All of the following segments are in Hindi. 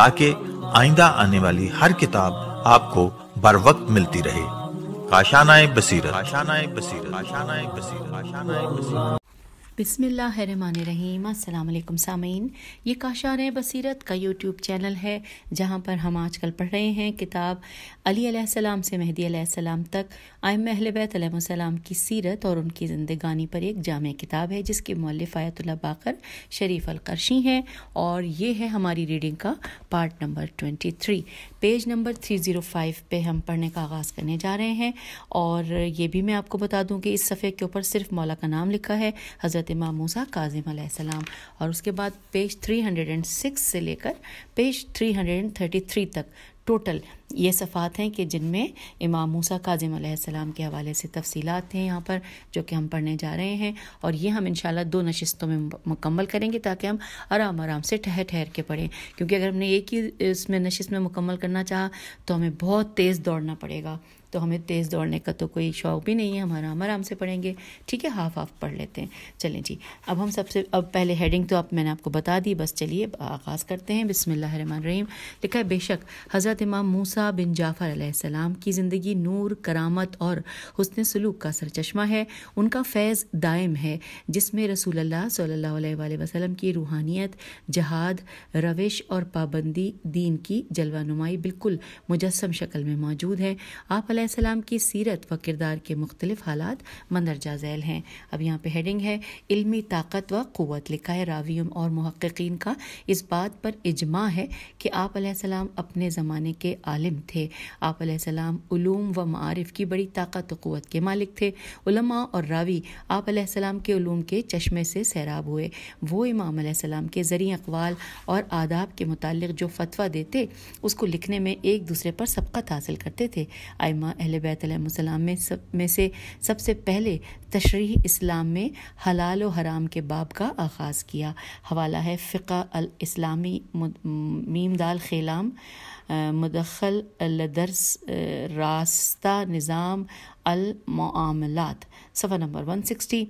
ताकि आइंदा आने वाली हर किताब आपको बर वक्त मिलती रहे काशानाए बसीरत काशानाए बसीरत काशानाए बसीरत काशानाए बसीरत बिसमीम अल्लाम सामीन ये काशार बसीरत का यूट्यूब चैनल है जहाँ पर हम आजकल पढ़ रहे हैं किताब अली से मेहदी सलाम तक आयम अहलबैतम की सीरत और उनकी ज़िंदगानी पर एक जाम किताब है जिसके मौलफ आयतुल्ला बाकर शरीफ अलकरशी हैं और ये है हमारी रीडिंग का part number twenty three page number three zero five पर हम पढ़ने का आगाज़ करने जा रहे हैं और ये भी मैं आपको बता दूँ कि इस सफ़े के ऊपर सिर्फ मौला का नाम लिखा है हज़रत फ़ातिमा मूसा काजिम सलाम और उसके बाद पेज 306 से लेकर पेज 333 तक टोटल ये सफ़ात हैं कि जिनमें इमाम मूसा काजिम सलाम के हवाले से तफसीलात हैं यहाँ पर जो कि हम पढ़ने जा रहे हैं और ये हम इन दो नशस्तों में मुकम्मल करेंगे ताकि हम आराम आराम से ठहर ठहर के पढ़ें क्योंकि अगर हमने एक ही इसमें नशस्त में मुकम्मल करना चाहा तो हमें बहुत तेज़ दौड़ना पड़ेगा तो हमें तेज़ दौड़ने का तो कोई शौक़ भी नहीं है हम आराम आराम से पढ़ेंगे ठीक है हाफ हाफ पढ़ लेते हैं चलें जी अब हम सबसे अब पहले हेडिंग तो आप मैंने आपको बता दी बस चलिए आगाज़ करते हैं बिसमान रहीम लिखा है बेशक हज़रत इमाम मूसा बिन जाफ़र आसमाम की ज़िंदगी नूर करामत और हसन सलूक का सरचश्मा है उनका फैज़ दायम है जिसमें रसूल सल्ला वसलम की रूहानियत जहाद रविश और पाबंदी दीन की जलवा नुमाई बिल्कुल मुजस्म शक्ल में मौजूद है आप सलाम की सीरत व किरदार के मुख्तलिफ हालात मंदरजा झैल हैं अब यहाँ पे हेडिंग है इल्मी ताकत व क़वत लिखा है रावियों और महक्कीन का इस बात पर इजमा है कि आप सलाम अपने ज़माने के आलिम थे आप सलाम ूम व मारफ़ की बड़ी ताकत क़वत के मालिक थे उलमा और रावी आप सलाम के ूम के चश्मे से सैराब हुए वो इमाम सलाम के ज़रिए अकवाल और आदाब के मुतल जो फतवा देते उसको लिखने में एक दूसरे पर सबकत हासिल करते थे आयमा उलमा अहल बैतम सब में से सबसे पहले तशरी इस्लाम में हलाल व हराम के बाब का आगाज़ किया हवाला है फ़िका अल इस्लामी मीम दाल खेलाम मुदखल لدرس रास्ता निज़ाम अलमामलात सफ़ा नंबर वन सिक्सटी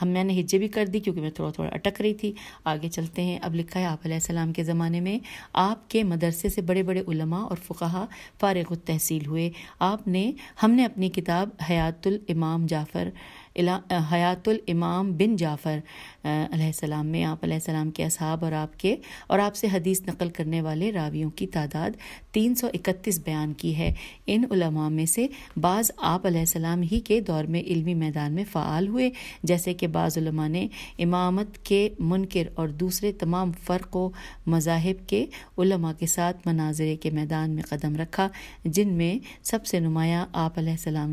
हम मैंने हिज्जे भी कर दी क्योंकि मैं थोड़ा थोड़ा अटक रही थी आगे चलते हैं अब लिखा है आप सलाम के ज़माने में आपके मदरसे से बड़े बड़े उलमा और फ़ुकाहा फ़ारग हुए आपने हमने अपनी किताब हयातुल इमाम जाफ़र हयातुल इमाम बिन जाफ़र अलैहिस्सलाम में आप अलैहिस्सलाम के असहाब और आपके और आपसे हदीस नकल करने वाले रावियों की तादाद 331 बयान की है इन उलमा में से बाज़ आप अलैहिस्सलाम ही के दौर में इल्मी मैदान में फ़ाल हुए जैसे कि बाज़ उलमा ने इमामत के मुनकर और दूसरे तमाम फ़र्क व मज़ाहब के उलमा के साथ मनाजरे के मैदान में कदम रखा जिनमें सबसे नुमाया आप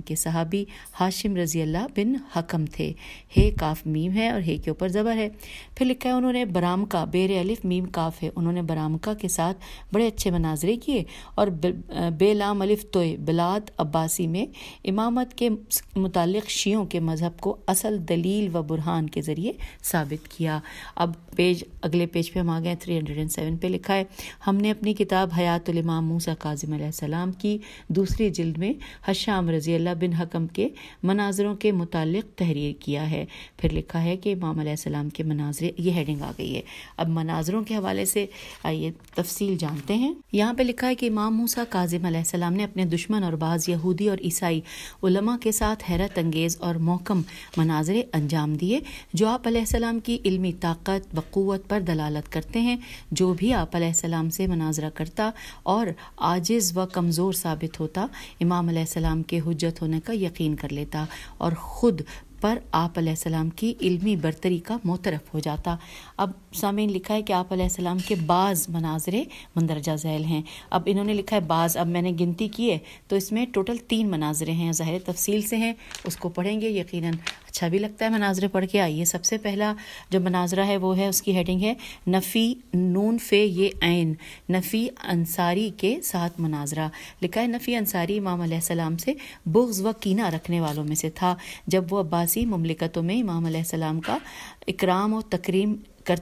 के सहाबी हाशिम रज़ी अल्लाह बिन हकम थे हे काफ मीम है और हे के ऊपर ज़बर है फिर लिखा है उन्होंने बराम का बेर अलिफ मीम काफ है उन्होंने बराम का के साथ बड़े अच्छे मनाजरे किए और बेलाम अलिफ तोय बिलात अब्बासी में इमामत के मुतल शियों के मज़हब को असल दलील व बुरहान के ज़रिए साबित किया अब पेज अगले पेज पे हम आ गए थ्री हंड्रेड एंड सेवन पे लिखा है हमने अपनी किताब हयातुलमाम मूसा काजिम सलाम की दूसरी जिल्द में हशाम रजी अल्लाह बिन हकम के मनाजरों के मुतल मुतलक तहरीर किया है फिर लिखा है कि इमाम सलाम के मनाजरे ये हेडिंग आ गई है अब मनाजरों के हवाले से आइए तफसील जानते हैं यहाँ पर लिखा है कि इमाम मूसा काजिम सलाम ने अपने दुश्मन और बाज़ यहूदी और ईसाई उलमा के साथ हैरत अंगेज़ और मौकम मनाजरे अंजाम दिए जो आप सलाम की इल्मी ताकत बक़वत पर दलालत करते हैं जो भी आप सलाम से मनाजरा करता और आजिज़ व कमज़ोर साबित होता इमाम सलाम के हजत होने का यकीन कर लेता और ख़ुद पर आप सलाम की इल्मी बरतरी का मोतरफ हो जाता अब सामीन लिखा है कि आप सलाम के बाज़ मनाजरे मंदरजा झैल हैं अब इन्होंने लिखा है बाज़ अब मैंने गिनती की है तो इसमें टोटल तीन मनाजरे हैं ज़ाहिर तफसील से हैं उसको पढ़ेंगे यकीनन अच्छा भी लगता है मनाजरे पढ़ के आइए सबसे पहला जो मनाजरा है वो है उसकी हेडिंग है नफ़ी नून फ़े ये आन नफ़ी अंसारी के साथ मनाजरा लिखा है नफ़ी अंसारी इमाम सलाम से बुग्ज़ व कीना रखने वालों में से था जब वो अब्बासी ममलिकतों में इमाम सलाम का इकराम और तकरीम कर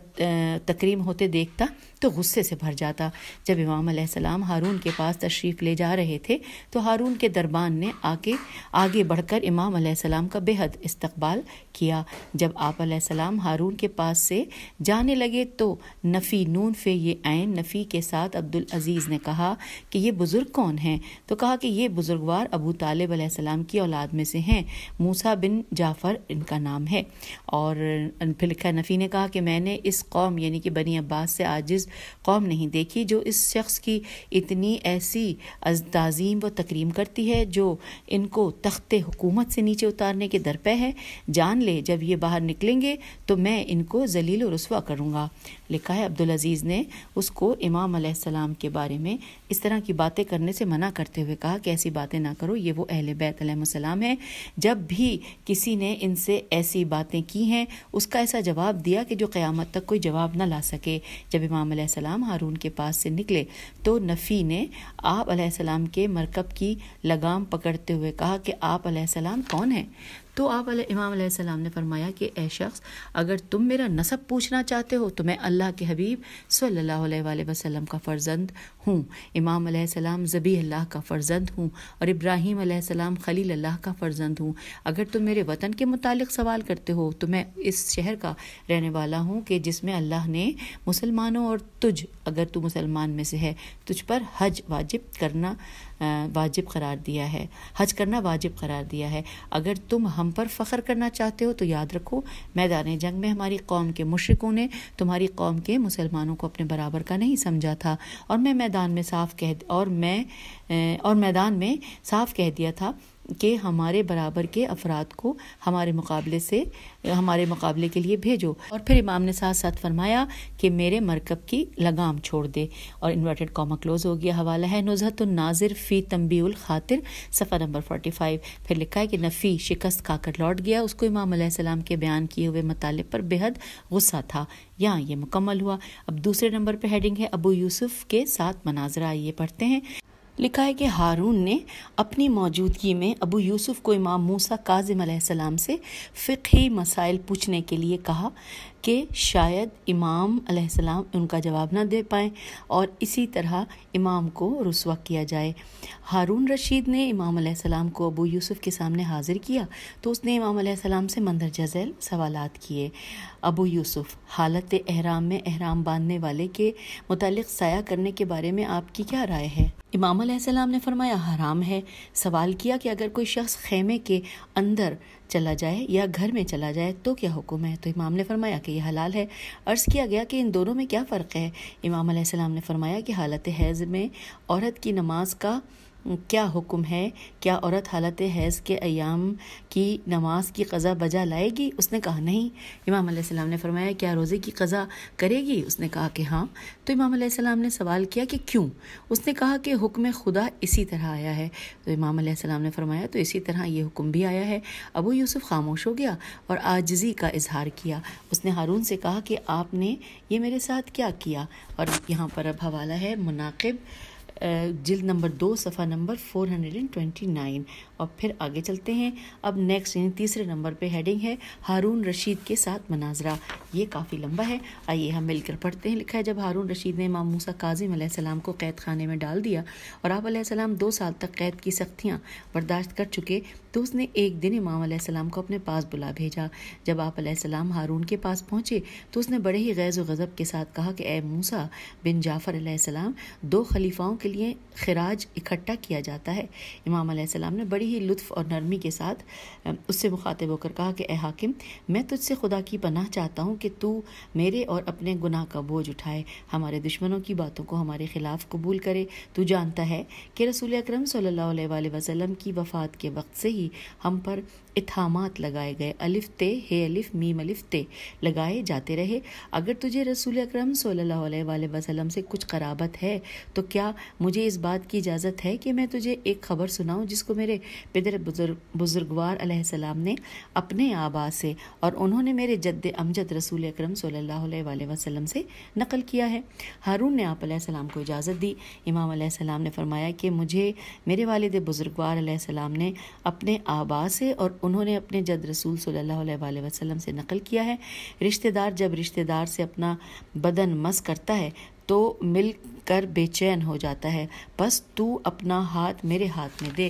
तकरीम होते देखता तो गुस्से से भर जाता जब इमाम सलाम हारून के पास तशरीफ़ ले जा रहे थे तो हारून के दरबान ने आके आगे बढ़कर इमाम सलाम का बेहद इस्तकबाल किया जब आप सलाम हारून के पास से जाने लगे तो नफ़ी नून फे ये आयन नफ़ी के साथ अब्दुल अज़ीज़ ने कहा कि ये बुज़ुर्ग कौन हैं तो कहा कि ये बुज़ुर्गवार अबू तालब सलाम की औलाद में से हैं मूसा बिन जाफ़र इनका नाम है और फिर लिखा नफ़ी ने कहा कि मैंने इस कौम यानी कि बनी अब्बास से आजिज़ कौम नहीं देखी जो इस शख्स की इतनी ऐसी तजीम व तक्रीम करती है जो इनको तख्त हुकूमत से नीचे उतारने के दर पे है जान ले जब ये बाहर निकलेंगे तो मैं इनको जलील रसवा करूँगा लिखा है अब्दुल अज़ीज़ ने उसको इमाम अलैहिस्सलाम के बारे में इस तरह की बातें करने से मना करते हुए कहा कि ऐसी बातें ना करो ये वो अहल बैत अलैहिस्सलाम है जब भी किसी ने इनसे ऐसी बातें की हैं उसका ऐसा जवाब दिया कि जो क़्यामत तक कोई जवाब ना ला सके जब इमाम अलैहिस्सलाम हारून के पास से निकले तो नफ़ी ने आप अलैहिस्सलाम के मरकब की लगाम पकड़ते हुए कहा कि आप अलैहिस्सलाम कौन हैं तो आप इमाम सलाम ने फरमाया कि ए शख्स अगर तुम मेरा नसब पूछना चाहते हो तो मैं अल्लाह के हबीब सल्ला वसलम का फ़र्जंद हूँ इमाम सलाम ज़बी अल्लाह का फ़र्जंद हूँ और इब्राहिम सलाम खलील अल्लाह का फ़र्जंद हूँ अगर तुम मेरे वतन के मुतालिक सवाल करते हो तो मैं इस शहर का रहने वाला हूँ कि जिसमें अल्लाह ने मुसलमानों और तुझ अगर तू मुसलमान में से है तुझ पर हज वाजिब करना वाजिब करार दिया है हज करना वाजिब करार दिया है अगर तुम हम पर फ़ख्र करना चाहते हो तो याद रखो मैदान जंग में हमारी कौम के मुशरकों ने तुम्हारी कौम के मुसलमानों को अपने बराबर का नहीं समझा था और मैं मैदान में साफ कह और मैं और मैदान में साफ कह दिया था के हमारे बराबर के अफराद को हमारे मुकाबले से हमारे मुकाबले के लिए भेजो और फिर इमाम ने साथ साथ फरमाया कि मेरे मरकब की लगाम छोड़ दे और इन्वर्टेड कॉमा क्लोज हो गया हवाला है नुजहत नाजिर फ़ी तम्बील खातिर सफ़ा नंबर फोर्टी फाइव फिर लिखा है कि नफ़ी शिकस्त खाकर लौट गया उसको इमाम सलाम के बयान किए हुए मतालब पर बेहद गुस्सा था यहाँ ये मुकम्मल हुआ अब दूसरे नंबर पर हेडिंग है अबू यूसुफ़ के साथ मनाजरा ये पढ़ते हैं लिखा है कि हारून ने अपनी मौजूदगी में अबू यूसुफ को इमाम मूसा काजिम सलाम से फ़िकी मसाइल पूछने के लिए कहा कि शायद इमाम अलैहिस्सलाम उनका जवाब ना दे पाएँ और इसी तरह इमाम को रसवा किया जाए हारून रशीद ने इमाम अलैहिस्सलाम को अबू यूसुफ के सामने हाजिर किया तो उसने इमाम अलैहिस्सलाम से मंदरजा झैल सवाल किए अबू यूसुफ हालत अहराम में अहराम बांधने वाले के मुतलक साया करने के बारे में आपकी क्या राय है इमाम अलैहिस्सलाम ने फरमाया हराम है सवाल किया कि अगर कोई शख्स खेमे के अंदर चला जाए या घर में चला जाए तो क्या हुक्म है तो इमाम ने फरमाया कि यह हलाल है अर्ज़ किया गया कि इन दोनों में क्या फ़र्क है इमाम ने फरमाया कि हालत हैज़ में औरत की नमाज का क्या हुक्म है क्या औरत हालत हैज़ के अयाम की नमाज की कज़ा बजा लाएगी उसने कहा नहीं इमाम सलाम ने फरमाया क्या रोज़े की कज़ा करेगी उसने कहा कि हाँ तो इमाम सलाम ने सवाल किया कि क्यों उसने कहा कि हुक्म खुदा इसी तरह आया है तो इमाम सलाम ने फरमाया तो इसी तरह ये हुक्म भी आया है अबू यूसुफ खामोश हो गया और आजजी का इजहार किया उसने हारून से कहा कि आपने ये मेरे साथ क्या किया और यहाँ पर अब हवाला है मुनाकब जिल नंबर दो सफ़ा नंबर 429 और फिर आगे चलते हैं अब नेक्स्ट यानी तीसरे नंबर पे हेडिंग है हारून रशीद के साथ मनाजरा ये काफ़ी लंबा है आइए हम मिलकर पढ़ते हैं लिखा है जब हारून रशीद ने इमाम मूसा काजिम सलाम को कैद खाने में डाल दिया और आप सलाम दो साल तक कैद की सख्तियाँ बर्दाश्त कर चुके तो उसने एक दिन इमाम सलाम को अपने पास बुला भेजा जब आप सलाम हारून के पास पहुँचे तो उसने बड़े ही गैज़ व गज़ब के साथ कहा कि ए मूसा बिन जाफ़र सलाम दो खलीफाओं के लिए खराज इकट्ठा किया जाता है इमाम सलाम ने बड़ी ही लुत्फ़ और नरमी के साथ उससे मुखातिब होकर कहा कि ए हाकिम मैं तुझसे खुदा की पनाह चाहता हूँ कि तू मेरे और अपने गुनाह का बोझ उठाए हमारे दुश्मनों की बातों को हमारे ख़िलाफ़ कबूल करे तू जानता है कि रसूल अक्रम सल्ला वसलम की वफ़ात के वक्त से ही हम पर इथामात लगाए गए अलिफ ते हे अलिफ मीम अलिफ ते लगाए जाते रहे अगर तुझे रसूल अक्रम सल्ला वसलम से कुछ कराबत है तो क्या मुझे इस बात की इजाज़त है कि मैं तुझे एक खबर सुनाऊं जिसको मेरे पिदर बुजुर्ग बुज़ुर्गवार सलाम ने अपने आबा से और उन्होंने मेरे जद्द अमजद रसूल अक्रम वसल्लम से नकल किया है हारून ने आप सलाम को इजाज़त दी इमाम सलाम ने फरमाया कि मुझे मेरे वालद बुज़ुर्गवार सलाम ने अपने आबा से और उन्होंने अपने जद रसूल सल्ला वसलम से नकल किया है रिश्तेदार जब रिश्तेदार से अपना बदन मस करता है तो मिल कर बेचैन हो जाता है बस तू अपना हाथ मेरे हाथ में दे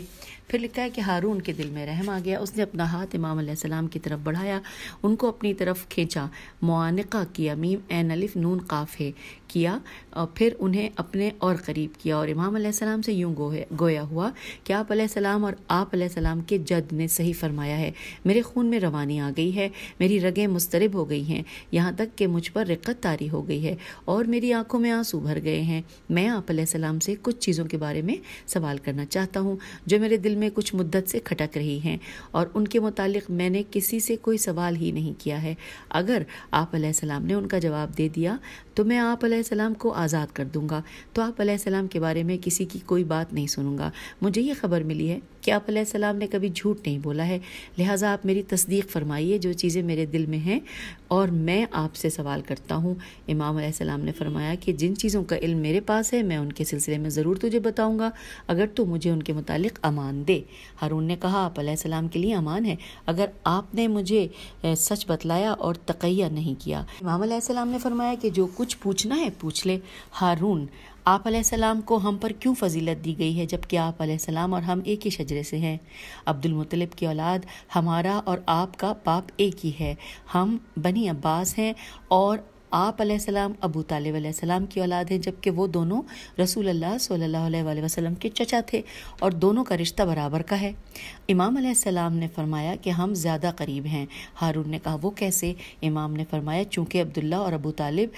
फिर लिखा है कि हारून के दिल में रहम आ गया उसने अपना हाथ इमाम सलाम की तरफ बढ़ाया उनको अपनी तरफ खींचा मुआनिका किया मीम एन अलिफ नून है किया और फिर उन्हें अपने और करीब किया और इमाम सलाम से यूँ गोया हुआ कि आप सलाम और आप सलाम के जद ने सही फरमाया है मेरे खून में रवानी आ गई है मेरी रगें मुस्तरब हो गई हैं यहाँ तक कि मुझ पर रिक्कत तारी हो गई है और मेरी आंखों में आंसू भर गए हैं मैं आप सलाम से कुछ चीज़ों के बारे में सवाल करना चाहता हूँ जो मेरे दिल में कुछ मुद्दत से खटक रही हैं और उनके मुतालिक मैंने किसी से कोई सवाल ही नहीं किया है अगर आप सलाम ने उनका जवाब दे दिया तो मैं आप सलाम को आज़ाद कर दूंगा तो आप सलाम के बारे में किसी की कोई बात नहीं सुनूंगा मुझे ये खबर मिली है कि आप सलाम ने कभी झूठ नहीं बोला है लिहाजा आप मेरी तस्दीक फरमाइए जो चीज़ें मेरे दिल में हैं और मैं आपसे सवाल करता हूँ इमाम सलाम ने फरमाया कि जिन चीज़ों का इल्म मेरे पास है मैं उनके सिलसिले में ज़रूर तुझे बताऊँगा अगर तू मुझे उनके मुतालिक अमान दे हारून ने कहा आप सलाम के लिए अमान है अगर आपने मुझे सच बतलाया और तकैया नहीं किया इमाम सलाम ने फरमाया कि जो कुछ पूछना है पूछ ले हारून आप सलाम को हम पर क्यों फजीलत दी गई है जबकि आप सलाम और हम एक ही शजरे से हैं अब्दुल मुतलब की औलाद हमारा और आपका बाप एक ही है हम बनी अब्बास हैं और आप सलाम अबू तालिब सलाम की औलाद हैं जबकि वो दोनों रसूल अल्लाह सल्लल्लाहु अलैहि वसल्लम के चचा थे और दोनों का रिश्ता बराबर का है इमाम सलाम ने फरमाया कि हम ज़्यादा करीब हैं हारून ने कहा वो कैसे इमाम ने फरमाया चूँकि अब्दुल्ला और अबू तालिब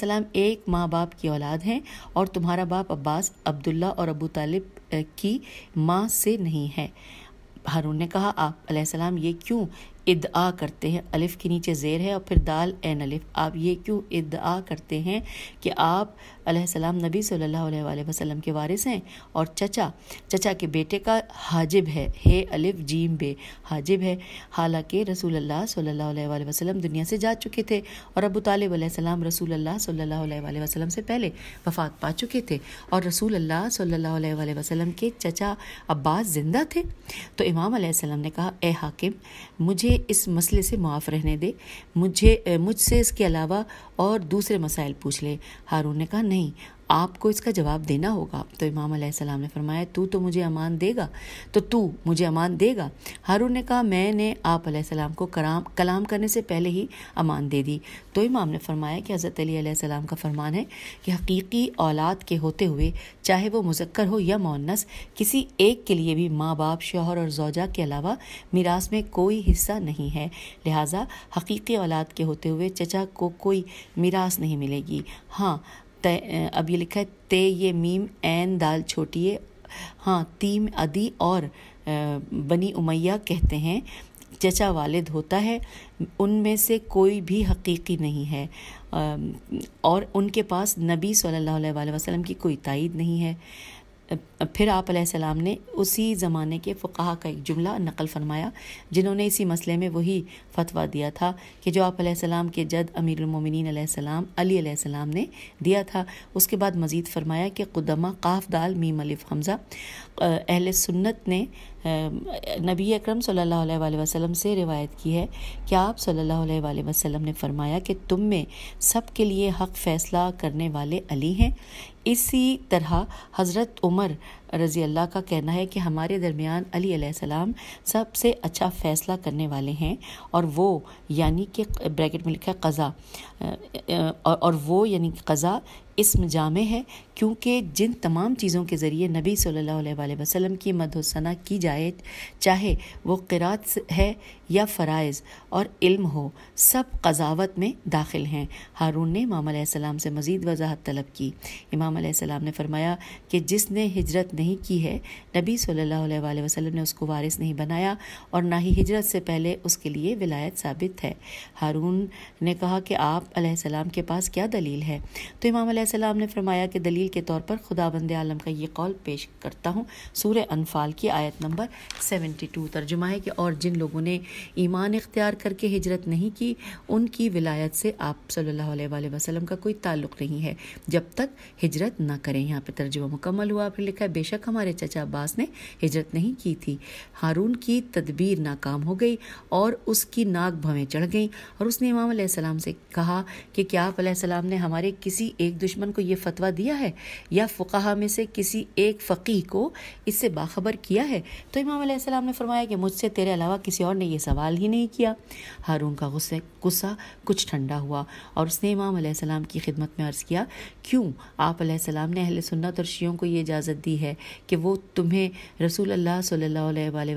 सलाम एक माँ बाप की औलाद हैं और तुम्हारा बाप अब्बास अब्दुल्ला और अबू तालिब की माँ से नहीं है हारून ने कहा आप सलाम ये क्यों आ करते हैं अलिफ़ के नीचे ज़ेर है और फिर दाल एन अलिफ़ आप ये क्यों आ करते हैं कि आप सलाम नबी सल्लल्लाहु अलैहि वसल्लम के वारिस हैं और चचा चचा के बेटे का हाजिब है हे अलिफ जीम बे हाजिब है हालांकि रसूल अल्लाह सल्लल्लाहु अलैहि वसल्लम दुनिया से जा चुके थे और अबू तालिब सलाम रसूल अल्लाह सल्लल्लाहु अलैहि वसल्लम से पहले वफात पा चुके थे और रसूल अल्लाह सल्लल्लाहु अलैहि वसल्लम के चचा अब्बास ज़िंदा थे तो इमाम सलाम ने कहा ए हाकिम मुझे इस मसले से मुआफ़ रहने दे मुझे मुझसे इसके अलावा और दूसरे मसाइल पूछ ले हारून ने कहा नहीं नहीं आपको इसका जवाब देना होगा तो इमाम सलाम ने फरमाया तू तो मुझे अमान देगा तो तू मुझे अमान देगा हारून ने कहा मैंने आप सलाम को कराम कलाम करने से पहले ही अमान दे दी तो इमाम ने फरमाया कि हज़रत अली सलाम का फरमान है कि हकीकी औलाद के होते हुए चाहे वो मुजक्कर हो या मोनस किसी एक के लिए भी माँ बाप शोहर और जोजा के अलावा मीरास में कोई हिस्सा नहीं है लिहाजा हकीकी औलाद के होते हुए चचा को कोई मीरास नहीं मिलेगी हाँ तय अब ये लिखा है ते ये मीम एन दाल छोटी हाँ तीम अदी और बनी उमैया कहते हैं चचा वालिद होता है उनमें से कोई भी हकीकी नहीं है और उनके पास नबी सल्लल्लाहु अलैहि वसल्लम की कोई तायद नहीं है फिर आप सलाम ने उसी ज़माने के फ़ुकाहा का एक जुमला नकल फरमाया जिन्होंने इसी मसले में वही फतवा दिया था कि जो आप सलाम के जद अमीरमिन सलाम अली सलाम ने दिया था उसके बाद मज़ीद फरमाया कि कुदमा काफ दाल मीम अलिफ हमज़ा अहल सुन्नत ने नबी अकरम सल्लल्लाहु अलैहि वसल्लम से रिवायत की है कि आप सल्लल्लाहु अलैहि वसल्लम ने फरमाया कि तुम में सब के लिए हक फ़ैसला करने वाले अली हैं इसी तरह हज़रत उमर रज़ी अल्लाह का कहना है कि हमारे दरमियान अली सलाम सबसे अच्छा फ़ैसला करने वाले हैं और वो यानी कि ब्रैकेट में लिखा है कज़ा और वो यानी कज़ा इसम जामे है क्योंकि जिन तमाम चीज़ों के ज़रिए नबी सल्लल्लाहु अलैहि वसल्लम की मदहसना की जाए चाहे वो किरात है या फ़राइज़ और इल्म हो सब कजावत में दाखिल हैं हारून ने इमाम सलाम से मज़ीद वजाहत तलब की इमाम सलाम ने फरमाया कि जिसने हिजरत नहीं की है नबी सल्लल्लाहु अलैहि वसल्लम ने उसको वारिस नहीं बनाया और ना ही हिजरत से पहले उसके लिए विलायत साबित है हारून ने कहा कि आप सलाम के पास क्या दलील है तो इमाम सल्लल्लाहु ने फरमाया कि दलील के तौर पर खुदा बंद आलम का ये कौल पेश करता हूँ सूर्य अनफाल की आयत नंबर सेवेंटी टू तर्जुमा है कि और जिन लोगों ने ईमान इख्तियार करके हिजरत नहीं की उनकी विलायत से आप सल्लल्लाहु अलैहि वसल्लम का कोई ताल्लुक़ नहीं है जब तक हिजरत ना करें यहाँ पर तर्जुमा मुकम्मल हुआ फिर लिखा है बेशक हमारे चचा अब्बास ने हिजरत नहीं की थी हारून की तदबीर नाकाम हो गई और उसकी नाक भवें चढ़ गई और उसने इमाम सलाम से कहा कि क्या आप सलाम ने हमारे किसी एक दुश्मन दुश्मन को यह फतवा दिया है या फ़ुकाहा में से किसी एक फ़कीह को इससे बाखबर किया है तो इमाम सलाम ने फरमाया कि मुझसे तेरे अलावा किसी और ने यह सवाल ही नहीं किया हारून का गुस्से गुस्सा कुछ ठंडा हुआ और उसने इमाम सलाम की खिदमत में अर्ज़ किया क्यों आप सलाम ने अहल सुन्नत और शियों को यह इजाज़त दी है कि वो तुम्हें रसूल अल्लाह सल्ला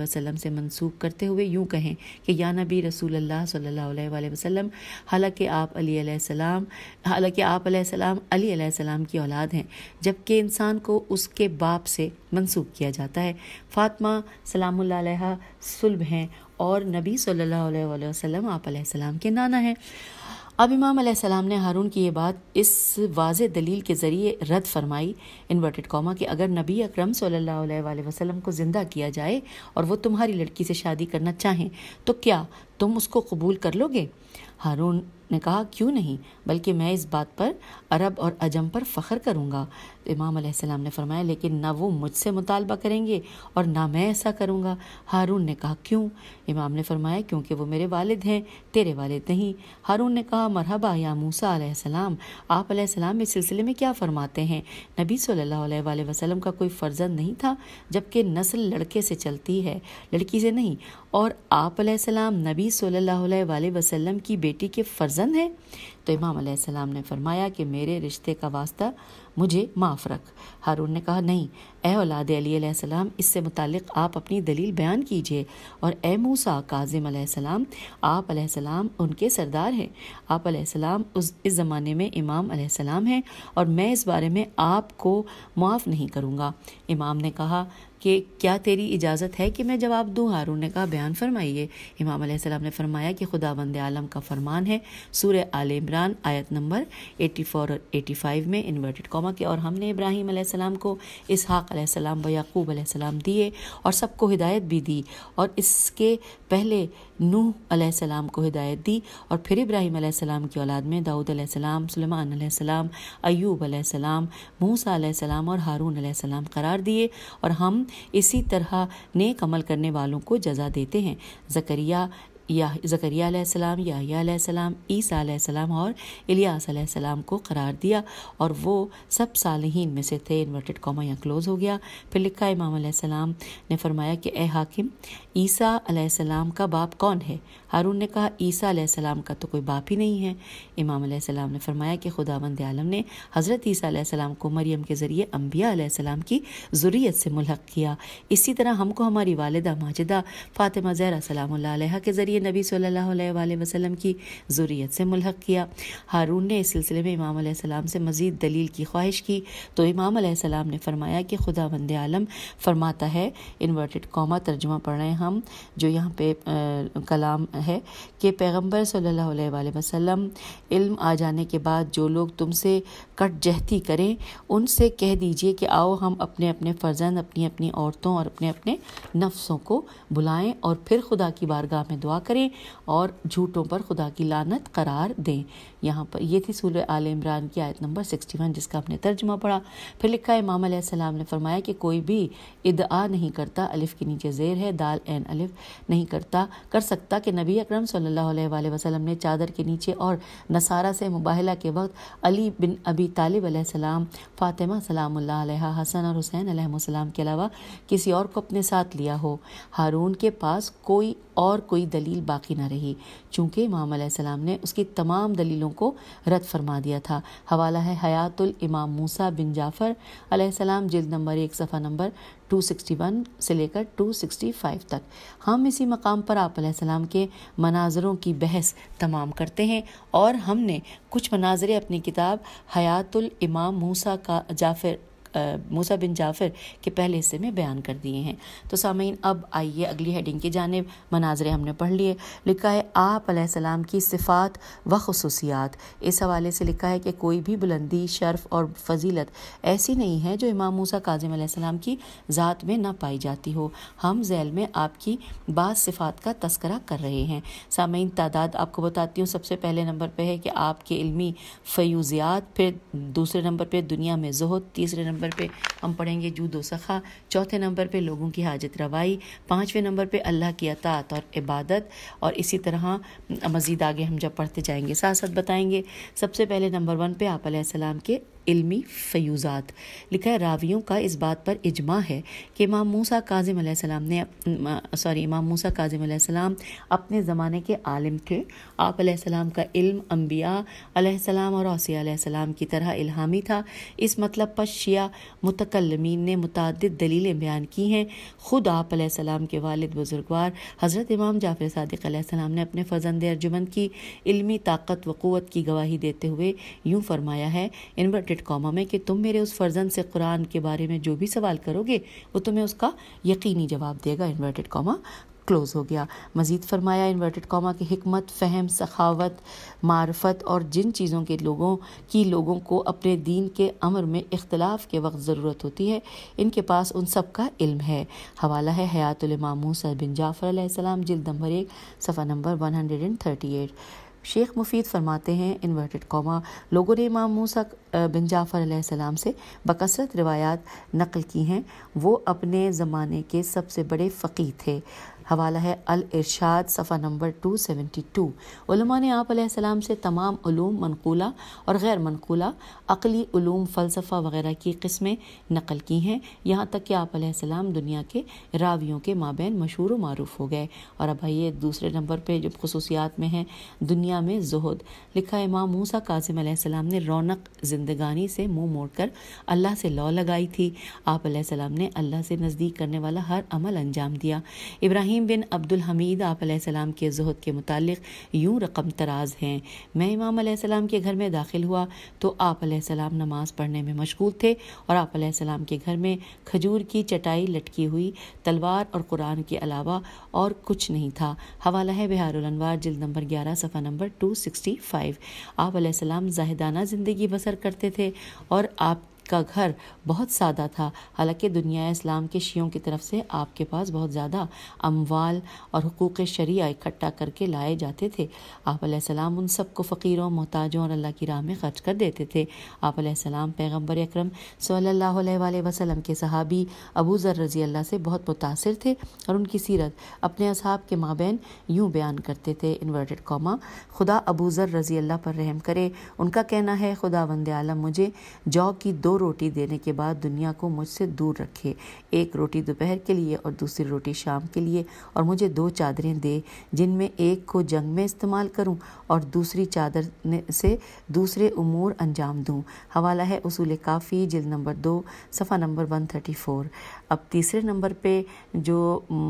वसम से मनसूब करते हुए यूँ कहें कि या नबी रसूल अल्लाह सल्ला वसम हालांकि आप अली सलाम हालांकि आप सलाम अली अली सलाम की औलाद हैं जबकि इंसान को उसके बाप से मंसूब किया जाता है फातमा सलाम सुलभ हैं और नबी सल्लल्लाहु अलैहि वसल्लम आप सलाम के नाना हैं अब इमाम सलाम ने हारून की ये बात इस वाज दलील के ज़रिए रद्द फरमाई इन्वर्टेड कॉमा कि अगर नबी अकरम सल्लल्लाहु अलैहि वसल्लम को ज़िंदा किया जाए और वो तुम्हारी लड़की से शादी करना चाहें तो क्या तुम उसको कबूल कर लोगे हारून ने कहा क्यों नहीं बल्कि मैं इस बात पर अरब और अजम पर फ़ख्र करूँगा इमाम सलाम ने फरमाया लेकिन ना वो मुझसे मुतालबा करेंगे और ना मैं ऐसा करूँगा हारून ने कहा क्यों इमाम ने फरमाया क्योंकि वो मेरे वालिद हैं तेरे वालिद नहीं हारून ने कहा मरहबा या मूसा सलाम आप सलाम इस सिलसिले में क्या फ़रमाते हैं नबी सल्ला वसलम का कोई फ़र्जन नहीं था जबकि नस्ल लड़के से चलती है लड़की से नहीं और आप सलाम नबी सल्लल्लाहु अलैहि वसल्लम की बेटी के फर्जंद हैं तो इमाम सलाम ने फरमाया कि मेरे रिश्ते का वास्ता मुझे माफ़ रख हारून ने कहा नहीं ए औलाद अली इससे मुतक़ आप अपनी दलील बयान कीजिए और ए मूसा काजिम सलाम आप सलाम उनके सरदार हैं आप सलाम उस इस ज़माने में इमाम सलाम हैं और मैं इस बारे में आपको माफ़ नहीं करूँगा इमाम ने कहा कि क्या तेरी इजाज़त है कि मैं जवाब दूँ हारून ने कहा बयान फरमाइए इमाम सलाम ने फरमाया कि खुदा बंद आलम का फरमान है सूर्य आल इमरान आयत नंबर 84 और 85 में इन्वर्टेड कॉमा के और हमने इब्राहिम सलाम को इसहाक सलाम व याकूब सलाम दिए और सबको हिदायत भी दी और इसके पहले नूह सलाम को हिदायत दी और फिर इब्राहिम सलाम की औलाद में दाऊद सलाम सलमान सलाम अयूब सलाम मूसा सलाम और हारून सलाम करार दिए और हम इसी तरह नेक अमल करने वालों को जजा देते हैं जकरिया या ज़करिया आसमाम और इलियास को करार दिया और वो सब सालहीन में से थे इन्वर्टेड कॉमा या क्लोज़ हो गया फिर लिखा इमाम ने फरमाया कि ए हाकिम ईसी का बाप कौन है हारून ने कहा ईसा का तो कोई बाप ही नहीं है इमाम ने फरमाया कि खुदावंद आलम ने हज़रत ईसा को मरियम के ज़रिए अम्बिया की ज़ुरीत से मुलहक किया इसी तरह हमको हमारी वालदा माजिदा फ़ातिमा ज़हरा सलाम के ज़रिए लिए नबी सल्लल्लाहु अलैहि वसल्लम की ज़ुरीत से मुलहक किया हारून ने इस सिलसिले में इमाम सलाम से मज़ीद दलील की ख्वाहिश की तो इमाम सलाम ने फरमाया कि खुदा वंद आलम फरमाता है इन्वर्टेड कौमा तर्जुमा पढ़ रहे हैं हम जो यहाँ पे आ, कलाम है कि पैगम्बर सल्ला वसलम इल्म आ जाने के बाद जो लोग तुमसे कट जहती करें उनसे कह दीजिए कि आओ हम अपने अपने फ़र्जंद अपनी अपनी औरतों और अपने अपने नफ्सों को बुलाएं और फिर खुदा की बारगाह में दुआ करें और झूठों पर खुदा की लानत करार दें यहाँ पर ये थी सूर्य आल इमरान की आयत नंबर सिक्सटी वन जिसका आपने तर्जमा पढ़ा फिर लिखा है इमाम सलाम ने फरमाया कि कोई भी इद आ नहीं करता अलिफ़ के नीचे ज़ेर है दाल एन अलिफ नहीं करता कर सकता कि नबी अकरम सल्ला वसलम ने चादर के नीचे और नसारा से मुबाहला के वक्त अली बिन अबी तालिब सलाम फ़ातिमा सलाम हसन और हुसैन सलाम के अलावा किसी और को अपने साथ लिया हो हारून के पास कोई और कोई दलील बाकी ना रही चूँकि इमाम सलाम ने उसकी तमाम दलीलों को रद्द फरमा दिया था हवाला है हयातुल इमाम मूसा बिन जाफ़र अलैहिस्सलाम जिल्द नंबर एक सफ़ा नंबर 261 से लेकर 265 तक हम इसी मकाम पर आप सलाम के मनाजरों की बहस तमाम करते हैं और हमने कुछ मनाजरे अपनी किताब हयातुल इमाम मूसा का जाफ़र मूसा बिन जाफर के पहले हिस्से में बयान कर दिए हैं तो सामीन अब आइए अगली हेडिंग की जानब मनाजरे हमने पढ़ लिए लिखा है आप सलाम की सिफ़ात व खसूसियात इस हवाले से लिखा है कि कोई भी बुलंदी शर्फ और फजीलत ऐसी नहीं है जो इमाम मूसा काजिम सलाम की ज़ात में ना पाई जाती हो हम जैल में आपकी बाद सिफ़ात का तस्करा कर रहे हैं सामीन तादाद आपको बताती हूँ सबसे पहले नंबर पर है कि आपके इलमी फयूजियात फिर दूसरे नंबर पर दुनिया में जहद तीसरे नंबर नंबर पे हम पढ़ेंगे जूदो सखा चौथे नंबर पे लोगों की हाजत रवाई पाँचवें नंबर पे अल्लाह की अतात और इबादत और इसी तरह मज़ीद आगे हम जब पढ़ते जाएंगे साथ साथ बताएंगे सबसे पहले नंबर वन पे आप के इल्मी फयूज़ात लिखा है रावियों का इस बात पर इजमा है कि इमाम मूसा काजिम सलाम ने सॉरी इमाम मूसा काजिम सलाम अपने ज़माने के आलिम थे आप सलाम का इल्म अम्बिया सलाम और औसिया सलाम की तरह इल्हामी था इस मतलब पर शिया मुतकलमीन ने मुतद दलीलें बयान की हैं खुद आप सलाम के वालद बुजुर्गवार हज़रत इमाम जाफर सदक सलाम ने अपने फजंद अर्जुमन की इल्मी ताकत व क़वत की गवाही देते हुए यूँ फरमाया है इन्वर्टेड ब्रैकेट कॉमा में कि तुम मेरे उस फर्जन से कुरान के बारे में जो भी सवाल करोगे वो तुम्हें उसका यकीनी जवाब देगा इन्वर्टेड कॉमा क्लोज़ हो गया मज़ीद फरमाया इन्वर्टेड कॉमा की हमत फ़हम सखावत मारफत और जिन चीज़ों के लोगों की लोगों को अपने दीन के अमर में इख्तलाफ के वक्त ज़रूरत होती है इनके पास उन सब का इल्म है हवाला है मामू सर बिन जाफ़र आसमाम नंबर एक सफ़ा number one hundred and thirty eight शेख मुफीद फरमाते हैं इन्वर्टेड कौमा लोगों ने इमाम मूसा बिन जाफ़र सलाम से बकसरत रवायात नकल की हैं वो अपने ज़माने के सबसे बड़े फ़कीर थे हवाला है अल इरशाद सफ़ा नंबर टू सेवेंटी टू उलमा ने आप सलाम से तमाम ूम मनकूला और गैर मनकूला अकली फ़लसफ़ा वगैरह की कस्में नकल की हैं यहाँ तक कि आप सलाम दुनिया के रावियों के माबेन मशहूर व मरूफ हो गए और अब आइए दूसरे नंबर पर जो खसूसियात में है दुनिया में जहद लिखा इमाम मूसा काजिम सलाम ने रौनक जिंदगानी से मुँह मोड़ कर अल्लाह से लौ लगाई थी आप सलाम ने अल्लाह से नज़दीक करने वाला हर अमल अंजाम दिया इब्राहिम इब्राहिम बिन अब्दुल हमीद आप सलाम के जहद के मुतालिक यूं रकम तराज हैं मैं इमाम सलाम के घर में दाखिल हुआ तो आप सलाम नमाज पढ़ने में मशगूल थे और आप सलाम के घर में खजूर की चटाई लटकी हुई तलवार और कुरान के अलावा और कुछ नहीं था हवाला है बिहार जल्द नंबर ग्यारह सफ़ा नंबर टू सिक्सटी फाइव आप जाहिदाना ज़िंदगी बसर करते थे और आप का घर बहुत सादा था हालांकि दुनिया इस्लाम के शियों की तरफ से आपके पास बहुत ज़्यादा अमवाल और हकूक़ शरिया इकट्ठा करके लाए जाते थे आप सलाम उन सब को फ़कीरों मोहताजों और अल्लाह की राह में खर्च कर देते थे आप सलाम पैगम्बर अक्रम सल्ला वसलम के सहाबी अबू ज़र रज़ी अल्लाह से बहुत मुतासर थे और उनकी सीरत अपने असहाब के माबेन यूँ बयान करते थे इन्वर्टेड कौमा खुदा अबू ज़र रज़ी अल्लाह पर रहम करे उनका कहना है खुदा वंद आलम मुझे जौ की दो रोटी देने के बाद दुनिया को मुझसे दूर रखे एक रोटी दोपहर के लिए और दूसरी रोटी शाम के लिए और मुझे दो चादरें दे जिनमें एक को जंग में इस्तेमाल करूं और दूसरी चादर से दूसरे उमूर अंजाम दूं हवाला है उसूल काफ़ी जिल नंबर दो सफ़ा नंबर वन थर्टी फोर अब तीसरे नंबर पे जो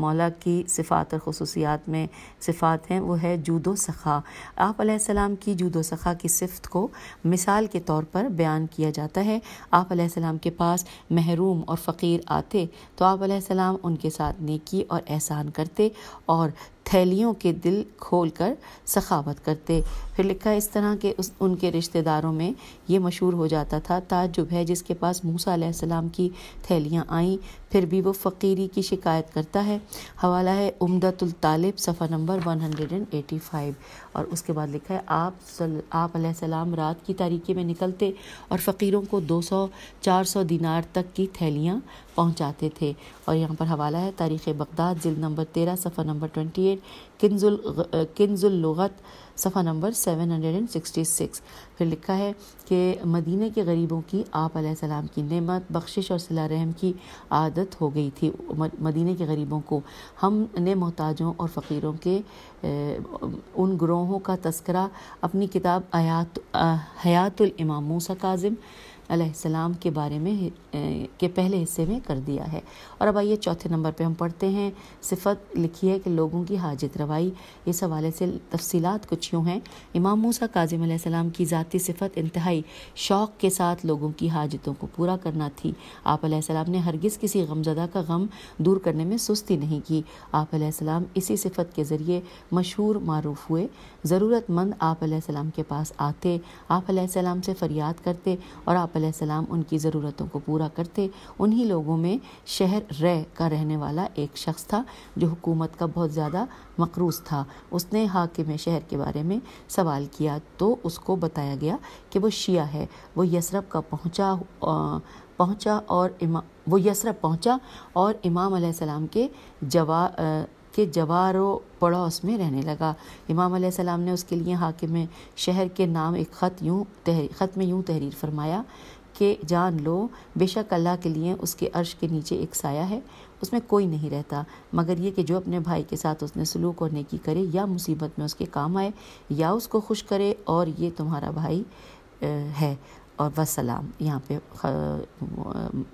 मौला की सिफ़ात और खसूसियात में सिफ़ात हैं वो है जूदो सखा आप सलाम की जूदो सखा की सिफत को मिसाल के तौर पर बयान किया जाता है आप सलाम के पास महरूम और फ़कीर आते तो आप सलाम उनके साथ नेकी और एहसान करते और थैलियों के दिल खोलकर सखावत करते फिर लिखा इस तरह के उस उनके रिश्तेदारों में ये मशहूर हो जाता था ताजुब है जिसके पास मूसा सलाम की थैलियाँ आईं फिर भी वो फ़कीरी की शिकायत करता है हवाला है उमदतुल तालिब सफ़ा नंबर 185 और उसके बाद लिखा है आप सल, आप सलाम रात की तारीकी में निकलते और फ़कीरों को 200 400 दिनार तक की थैलियाँ पहुँचाते थे और यहाँ पर हवाला है तारीख़ बगदाद जिल नंबर तेरह सफ़र नंबर ट्वेंटी एट किन्जुल किन्जुल लुगत सफ़ा नंबर 766 फिर लिखा है कि मदीने के गरीबों की आप सलाम की नेमत बख्शिश और सिला रहम की आदत हो गई थी मदीने के गरीबों को हमने मोहताजों और फ़कीरों के उन ग्रोहों का तस्करा अपनी किताब हयात हयातुल इमाम मूसा काजिम अलैहिस्सलाम के बारे में के पहले हिस्से में कर दिया है और अब आइए चौथे नंबर पे हम पढ़ते हैं सिफत लिखी है कि लोगों की हाजत रवाई इस हवाले से तफसीलात कुछ यूँ हैं इमाम मूसा काजिम सलाम की ज़ाती सिफत इंतहाई शौक़ के साथ लोगों की हाजतों को पूरा करना थी आप सलाम ने हरगिज़ किसी गमजदा का गम दूर करने में सुस्ती नहीं की आप सलाम इसी सिफत के ज़रिए मशहूर मरूफ हुए ज़रूरतमंद आप के पास आते आप से फ़रियाद करते और आप उनकी ज़रूरतों को पूरा करते उन्हीं लोगों में शहर रे का रहने वाला एक शख्स था जो हुकूमत का बहुत ज़्यादा मकरूज था उसने हाकिम शहर के बारे में सवाल किया तो उसको बताया गया कि वो शिया है वो यसरब का पहुँचा पहुँचा और इमा वो यसरब पहुँचा और इमाम के जवा जवार जवारो पड़ोस में रहने लगा इमाम सलाम ने उसके लिए हाकिम शहर के नाम एक ख़त यूँ तहरी ख़त में यूँ तहरीर फरमाया कि जान लो बेशक अल्लाह के लिए उसके अर्श के नीचे एक साया है उसमें कोई नहीं रहता मगर ये कि जो अपने भाई के साथ उसने सलूक और नेकी करे या मुसीबत में उसके काम आए या उसको खुश करे और ये तुम्हारा भाई है और वसलाम यहाँ पे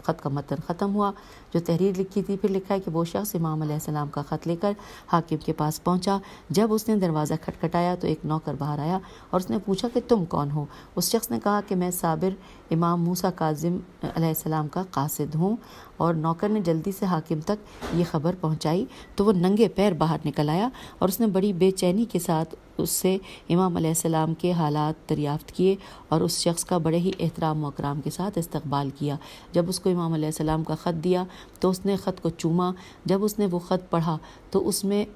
ख़त का मतन ख़त्म हुआ जो तहरीर लिखी थी फिर लिखा है कि वो शख्स इमाम सलाम का ख़त लेकर हाकिम के पास पहुँचा जब उसने दरवाज़ा खटखटाया तो एक नौकर बाहर आया और उसने पूछा कि तुम कौन हो उस शख्स ने कहा कि मैं साबिर इमाम मूसा काजिम सलाम का कासिद हूँ और नौकर ने जल्दी से हाकिम तक ये खबर पहुंचाई तो वो नंगे पैर बाहर निकल आया और उसने बड़ी बेचैनी के साथ उससे इमाम सलाम के हालात दरियाफ़त किए और उस शख्स का बड़े ही एहतराम वक्राम के साथ इस्तकबाल किया जब उसको इमाम सलाम का ख़त दिया तो उसने ख़त को चूमा जब उसने वो ख़त पढ़ा तो उसमें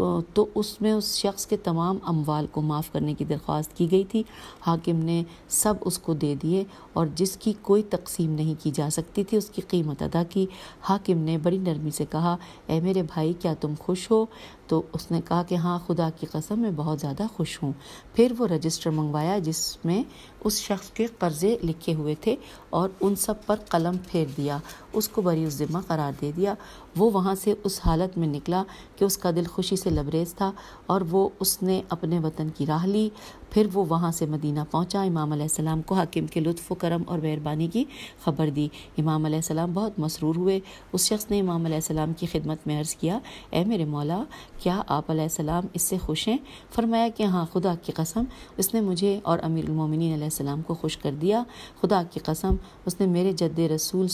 तो उसमें उस शख्स के तमाम अमवाल को माफ़ करने की दरख्वास्त की गई थी हाकिम ने सब उसको दे दिए और जिसकी कोई तकसीम नहीं की जा सकती थी उसकी कीमत अदा की हाकिम ने बड़ी नरमी से कहा ए मेरे भाई क्या तुम खुश हो तो उसने कहा कि हाँ खुदा की कसम मैं बहुत ज़्यादा खुश हूँ फिर वो रजिस्टर मंगवाया जिसमें उस शख्स के कर्ज़े लिखे हुए थे और उन सब पर कलम फेर दिया उसको बरी उस ज़िम्मा करार दे दिया वो वहाँ से उस हालत में निकला कि उसका दिल खुशी से लबरेज था और वो उसने अपने वतन की राह ली फिर वो वहाँ से मदीना पहुँचा इमाम सलाम को हाकिम के लुत्फ़ करम और मेहरबानी की खबर दी इमाम सलाम बहुत मसरूर हुए उस शख्स ने इमाम सलाम की खिदमत में अर्ज़ किया ए मेरे मौला क्या आप सलाम इससे खुश हैं फरमाया कि हाँ खुदा की कसम उसने मुझे और अमीर उमिन सलाम को खुश कर दिया खुदा की कसम उसने मेरे जद रसूल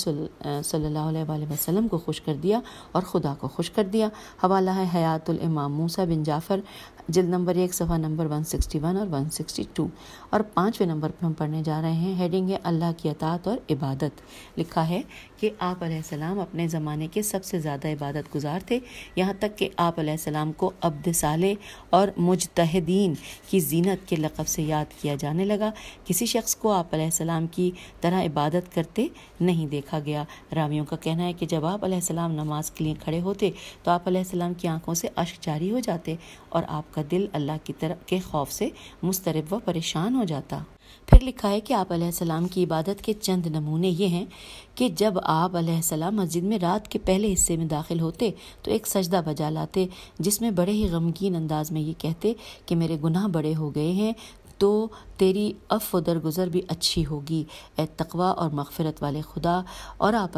सल्ला वसम को खुश कर दिया और खुदा को खुश कर दिया हवाला है हयातुल इमाम मूसा बिन जाफ़र जिल नंबर एक सफ़ा नंबर 161 और 162 और पाँचवें नंबर पर हम पढ़ने जा रहे हैं हेडिंग है अल्लाह की अतात और इबादत लिखा है कि आप सलाम अपने ज़माने के सबसे ज़्यादा इबादत गुजार थे यहाँ तक कि आप सलाम को अब्द साले और मुजतहदीन की जीनत के लक़ब से याद किया जाने लगा किसी शख्स को आप सलाम की तरह इबादत करते नहीं देखा गया रामियों का कहना है कि जब आप सलाम नमाज के लिए खड़े होते तो आप सलाम की आंखों से अश्क जारी हो जाते और आपका उनका दिल अल्लाह की तरफ के खौफ से मुस्तरब व परेशान हो जाता फिर लिखा है कि आप सलाम की इबादत के चंद नमूने ये हैं कि जब आप सलाम मस्जिद में रात के पहले हिस्से में दाखिल होते तो एक सजदा बजा लाते जिसमें बड़े ही गमगीन अंदाज में ये कहते कि मेरे गुनाह बड़े हो गए हैं तो तेरी अफ उदर गुज़र भी अच्छी होगी ए तकवा और मगफरत वाले खुदा और आप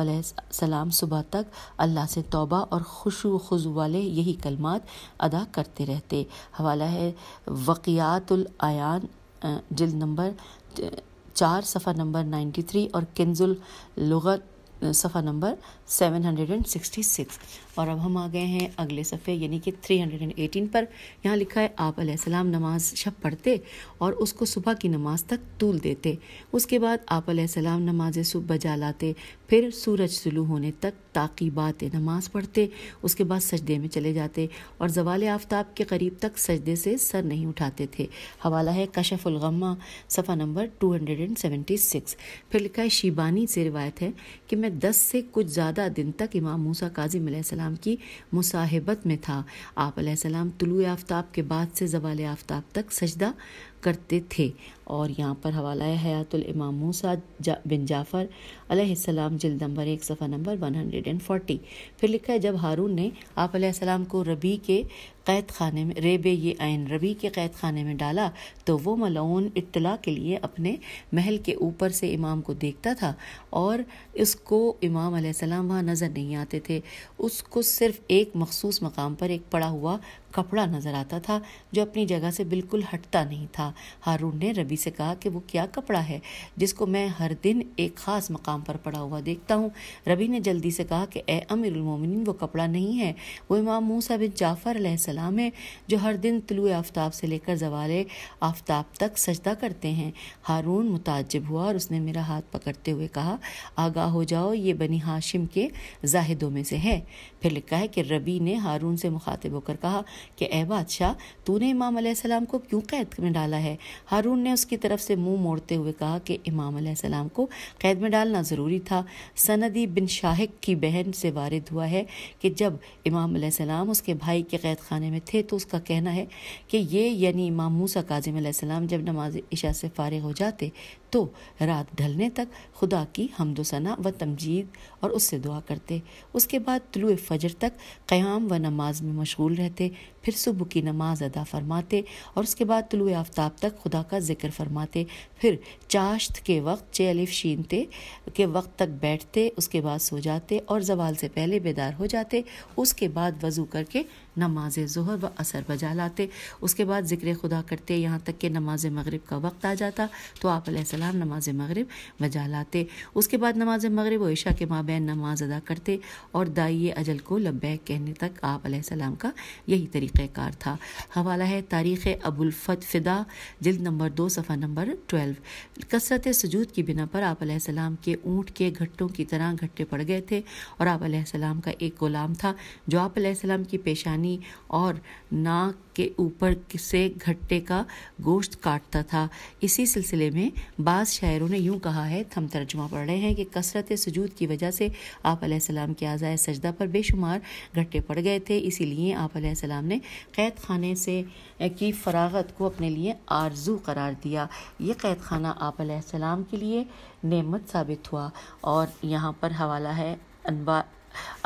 सलाम सुबह तक अल्लाह से तोबा और खुशु खुज वाले यही कलमात अदा करते रहते हवाला है वक़ियातुलआयान जल्द नंबर चार सफ़ा नंबर नाइन्टी थ्री और किन्जुल लुगत सफ़ा नंबर 766 और अब हम आ गए हैं अगले सफ़े यानी कि 318 पर यहाँ लिखा है आप सलाम नमाज शब पढ़ते और उसको सुबह की नमाज तक तूल देते उसके बाद आप सलाम नमाज सुबह जा लाते फिर सूरज सुलू होने तक ताकीबात नमाज पढ़ते उसके बाद सजदे में चले जाते और जवाल आफ्ताब के करीब तक सजदे से सर नहीं उठाते थे हवाला है कशफुलगमा सफ़ा number two hundred and seventy six फिर लिखा है शीबानी से रिवायत है कि मैं दस से कुछ ज़्यादा दिन तक इमाम मूसा काजिम सलाम की मुसाहिबत में था आप सलाम आफ्ताब के बाद से जवाल आफ्ताब तक सजदा करते थे और यहाँ पर हवाला है हयातुल इमाम मूसा जा, बिन जाफ़र अलैहिस्सलाम जिल नंबर एक सफ़ा number one hundred and forty फिर लिखा है जब हारून ने आप अलैहिस्सलाम को रबी के कैद खाने में रेब ये आयन रबी के कैद खाने में डाला तो वो मलाउन इतला के लिए अपने महल के ऊपर से इमाम को देखता था और इसको इमाम सलाम वहाँ नज़र नहीं आते थे उसको सिर्फ एक मखसूस मकाम पर एक पड़ा हुआ कपड़ा नज़र आता था जो अपनी जगह से बिल्कुल हटता नहीं था हारून ने रबी से कहा कि वो क्या कपड़ा है जिसको मैं हर दिन एक ख़ास मकाम पर पड़ा हुआ देखता हूँ रबी ने जल्दी से कहा कि ए अमीरमिन वो कपड़ा नहीं है वो इमाम मूसा बिन जाफ़र सलाम है जो हर दिन तलु आफ्ताब से लेकर जवाल आफ्ताब तक सजदा करते हैं हारून मुताजब हुआ और उसने मेरा हाथ पकड़ते हुए कहा आगाह हो जाओ ये बनी हाशिम के जाहिदों में से है फिर लिखा है कि रबी ने हारून से मुखातिब होकर कहा कि ए बादशाह तूने इमाम सलाम को क्यों कैद में डाला है हारून ने उसकी तरफ से मुंह मोड़ते हुए कहा कि इमाम सलाम को कैद में डालना ज़रूरी था सनदी बिन शाहिक की बहन से वारद हुआ है कि जब इमाम सलाम उसके भाई के कैद खाने में थे तो उसका कहना है कि ये यानी इमाम मूसा काजिम सलाम जब नमाज इशा से फारग हो जाते तो रात ढलने तक खुदा की हमदोसना व तमजीद और उससे दुआ करते उसके बाद तलु फजर तक क़याम व नमाज में मशगूल रहते फिर सुबह की नमाज अदा फरमाते और उसके बाद तलु आफ्ताब तक खुदा का जिक्र फरमाते फिर चाश्त के वक्त चेलिफ शीनते के वक्त तक बैठते उसके बाद सो जाते और जवाल से पहले बेदार हो जाते उसके बाद वज़ू करके नमाज जहर व असर बजा लाते उसके बाद ज़िक्र खुदा करते यहाँ तक कि नमाज मगरब का वक्त आ जाता तो आप नमाज मगरब बजा लाते उसके बाद नमाज मगरब व इशा के माबे नमाज अदा करते और दाइ अजल को लब्बैक कहने तक आप का यही तरीक़ार था हवाला है तारीख़ अबुलफत फ़िदा जिल्द नंबर दो सफ़ा नंबर ट्वेल्व कसरत सजूद की बिना पर आप के ऊँट के घट्टों की तरह घट्टे पड़ गए थे और आप का एक ग़ुलाम था जो आप की पेशानी पानी और नाक के ऊपर से घट्टे का गोश्त काटता था इसी सिलसिले में बाद शायरों ने यूँ कहा है हम तर्जुमा पढ़ रहे हैं कि कसरत सजूद की वजह से आप सलाम के आज़ाए सजदा पर बेशुमार घट्टे पड़ गए थे इसीलिए आप सलाम ने कैद खाने से की फरागत को अपने लिए आरजू करार दिया ये कैद खाना आप सलाम के लिए नमत साबित हुआ और यहाँ पर हवाला है अनबा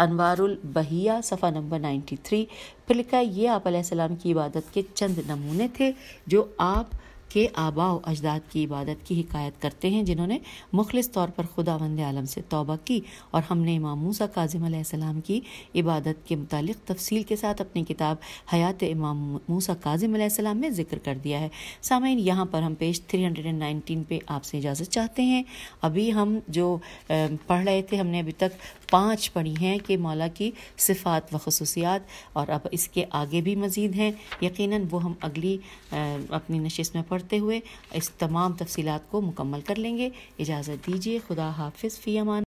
अनवारुल बहिया सफ़ा नंबर 93 फिर लिखा ये आप सलाम की इबादत के चंद नमूने थे जो आप के आबाव अजदाद की इबादत की हिकायत करते हैं जिन्होंने मुखलिस तौर पर खुदा वंद आलम से तौबा की और हमने इमाम मूसा काजिम सलाम की इबादत के मुतालिक तफसील के साथ अपनी किताब हयात इमाम मूसा काजिम सलाम में जिक्र कर दिया है सामीन यहाँ पर हम page three hundred and nineteen पर आपसे इजाज़त चाहते हैं अभी हम जो पढ़ रहे थे हमने अभी तक पाँच पढ़ी हैं कि मौला की सिफ़ात व खसूसियात और अब इसके आगे भी मज़ीद हैं यकीनन वो हम अगली अपनी नशस्त में पढ़ते हुए इस तमाम तफसीत को मुकम्मल कर लेंगे इजाज़त दीजिए खुदा हाफिज़ फ़ी अमान